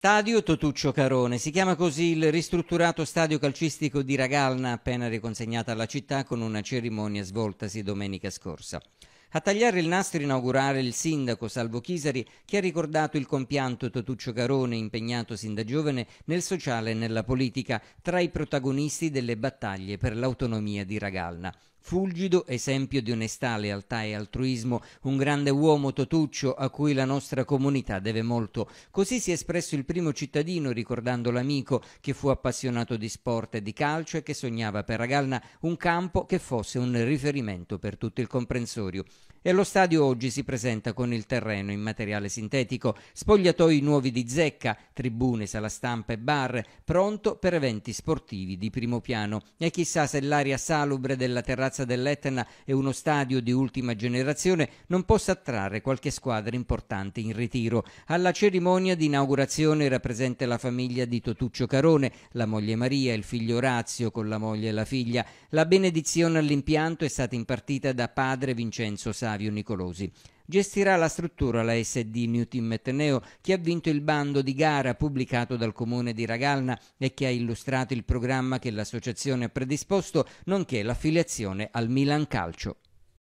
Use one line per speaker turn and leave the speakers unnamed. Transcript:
Stadio Totuccio Carone, si chiama così il ristrutturato stadio calcistico di Ragalna appena riconsegnata alla città con una cerimonia svoltasi domenica scorsa. A tagliare il nastro inaugurale il sindaco Salvo Chisari che ha ricordato il compianto Totuccio Carone impegnato sin da giovane nel sociale e nella politica tra i protagonisti delle battaglie per l'autonomia di Ragalna fulgido esempio di onestà, lealtà e altruismo, un grande uomo totuccio a cui la nostra comunità deve molto. Così si è espresso il primo cittadino ricordando l'amico che fu appassionato di sport e di calcio e che sognava per Ragalna un campo che fosse un riferimento per tutto il comprensorio e lo stadio oggi si presenta con il terreno in materiale sintetico, spogliatoi nuovi di zecca, tribune, sala stampa e bar, pronto per eventi sportivi di primo piano. E chissà se l'aria salubre della terrazza dell'Etna e uno stadio di ultima generazione non possa attrarre qualche squadra importante in ritiro. Alla cerimonia di inaugurazione era presente la famiglia di Totuccio Carone, la moglie Maria, il figlio Orazio con la moglie e la figlia. La benedizione all'impianto è stata impartita da padre Vincenzo Savio. Flavio Nicolosi. Gestirà la struttura la SD New Team Meteneo che ha vinto il bando di gara pubblicato dal comune di Ragalna e che ha illustrato il programma che l'associazione ha predisposto, nonché l'affiliazione al Milan Calcio.